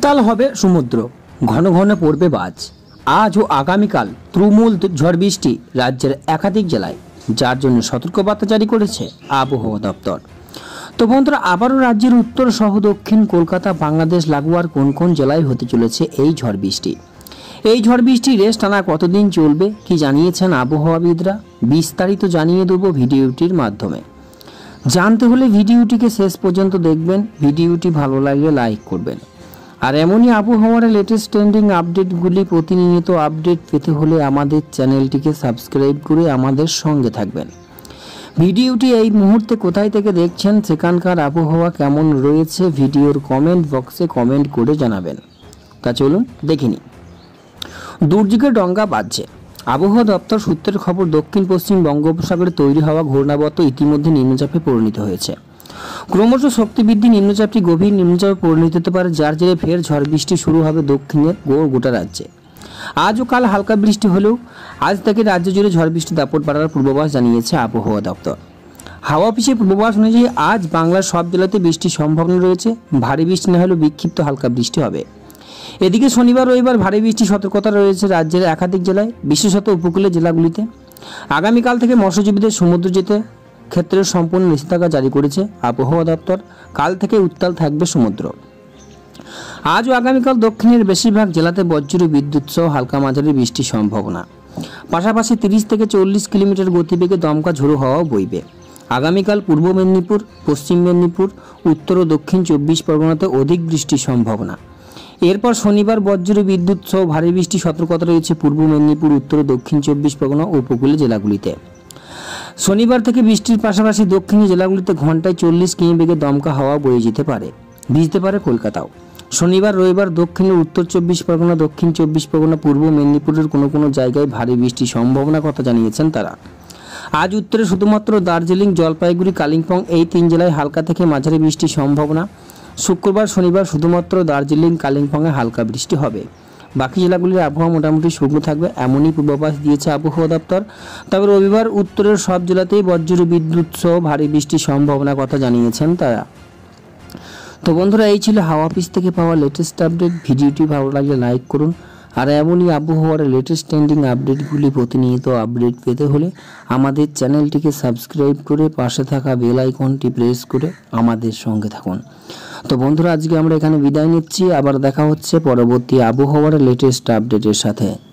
উত্তাল হবে সমুদ্র ঘন ঘন পড়বে বাজ আজ ও আগামীকাল তৃণমূল ঝড় বৃষ্টি রাজ্যের একাধিক জেলায় যার জন্য সতর্কবার্তা জারি করেছে আবহাওয়া দপ্তর তো বন্ধুরা আবারও রাজ্যের উত্তর সহ দক্ষিণ কলকাতা বাংলাদেশ লাগোয়ার কোন কোন জেলায় হতে চলেছে এই ঝড় বৃষ্টি এই ঝড় বৃষ্টি রেস টানা কতদিন চলবে কি জানিয়েছেন আবহাওয়াবিদরা বিস্তারিত জানিয়ে দেব ভিডিওটির মাধ্যমে জানতে হলে ভিডিওটিকে শেষ পর্যন্ত দেখবেন ভিডিওটি ভালো লাগলে লাইক করবেন আর এমনই আবহাওয়ার লেটেস্ট ট্রেন্ডিং আপডেটগুলি প্রতিনিয়ত আপডেট পেতে হলে আমাদের চ্যানেলটিকে সাবস্ক্রাইব করে আমাদের সঙ্গে থাকবেন ভিডিওটি এই মুহূর্তে কোথায় থেকে দেখছেন সেখানকার আবহাওয়া কেমন রয়েছে ভিডিওর কমেন্ট বক্সে কমেন্ট করে জানাবেন তা চলুন দেখিনি দুর্যোগে ডঙ্গা বাজছে আবহাওয়া দপ্তর সূত্রের খবর দক্ষিণ পশ্চিম বঙ্গোপসাগরে তৈরি হওয়া ঘূর্ণাবর্ত ইতিমধ্যে নিম্নচাপে পরিণত হয়েছে ক্রমশ শক্তি বৃদ্ধি নিম্নচাপটি গভীর নিম্নচাপে পরিণত হতে পারে যার জেরে ফের ঝড় বৃষ্টি শুরু হবে দক্ষিণের গোটা রাজ্যে আজ ও কাল হালকা বৃষ্টি হলেও আজ থেকে রাজ্য জুড়ে ঝড় বৃষ্টি দাপট বাড়ার পূর্বাভাস জানিয়েছে আবহাওয়া দপ্তর হাওয়া অফিসের পূর্বাভাস অনুযায়ী আজ বাংলার সব জেলাতে বৃষ্টির সম্ভাবনা রয়েছে ভারী বৃষ্টি না হলেও বিক্ষিপ্ত হালকা বৃষ্টি হবে এদিকে শনিবার রবিবার ভারী বৃষ্টির সতর্কতা রয়েছে রাজ্যের একাধিক জেলায় বিশেষত উপকূলীয় জেলাগুলিতে আগামীকাল থেকে মৎস্যজীবীদের সমুদ্র যেতে ক্ষেত্রে সম্পূর্ণ নিষেধাজ্ঞা জারি করেছে আবহাওয়া দপ্তর কাল থেকে উত্তাল থাকবে সমুদ্র আজ ও আগামীকাল দক্ষিণের বেশিরভাগ জেলাতে বজ্র বিদ্যুৎ সহ হালকা মাঝারি বৃষ্টির সম্ভাবনা পাশাপাশি তিরিশ থেকে চল্লিশ কিলোমিটার গতিবেগে দমকা ঝোড়ো হওয়াও বইবে আগামীকাল পূর্ব মেদিনীপুর পশ্চিম মেদিনীপুর উত্তর ও দক্ষিণ চব্বিশ পরগনাতে অধিক বৃষ্টির সম্ভাবনা এরপর শনিবার বজ্র বিদ্যুৎ সহ ভারী বৃষ্টি সতর্কতা রয়েছে পূর্ব মেদিনীপুর উত্তর ও দক্ষিণ চব্বিশ পরগনা উপকূলীয় জেলাগুলিতে শনিবার থেকে বৃষ্টির পাশাপাশি দক্ষিণী জেলাগুলিতে ঘন্টায় চল্লিশ কিমি বেগে দমকা হাওয়া বয়ে যেতে পারে ভিজতে পারে কলকাতাও শনিবার রবিবার দক্ষিণের উত্তর চব্বিশ পরগনা দক্ষিণ চব্বিশ পরগনা পূর্ব মেদিনীপুরের কোনো কোনো জায়গায় ভারী বৃষ্টির সম্ভাবনা কথা জানিয়েছেন তারা আজ উত্তরে শুধুমাত্র দার্জিলিং জলপাইগুড়ি কালিম্পং এই তিন জেলায় হালকা থেকে মাঝারি বৃষ্টির সম্ভাবনা শুক্রবার শনিবার শুধুমাত্র দার্জিলিং কালিম্পংয়ে হালকা বৃষ্টি হবে বাকি জেলাগুলির আবহাওয়া মোটামুটি শুকনো থাকবে এমনই পূর্বাভাস দিয়েছে আবহাওয়া দপ্তর তবে রবিবার উত্তরের সব জেলাতেই বজ্র বিদ্যুৎ সহ ভারী বৃষ্টির সম্ভাবনার কথা জানিয়েছেন তারা তো বন্ধুরা এই ছিল হাওয়া অফিস থেকে পাওয়া লেটেস্ট আপডেট ভিডিওটি ভালো লাগলে লাইক করুন আর এমনই আবহাওয়ার লেটেস্ট ট্রেন্ডিং আপডেটগুলি প্রতিনিয়ত আপডেট পেতে হলে আমাদের চ্যানেলটিকে সাবস্ক্রাইব করে পাশে থাকা বেল আইকনটি প্রেস করে আমাদের সঙ্গে থাকুন তো বন্ধুরা আজকে আমরা এখানে বিদায় নিচ্ছি আবার দেখা হচ্ছে পরবর্তী আবহাওয়ার লেটেস্ট আপডেটের সাথে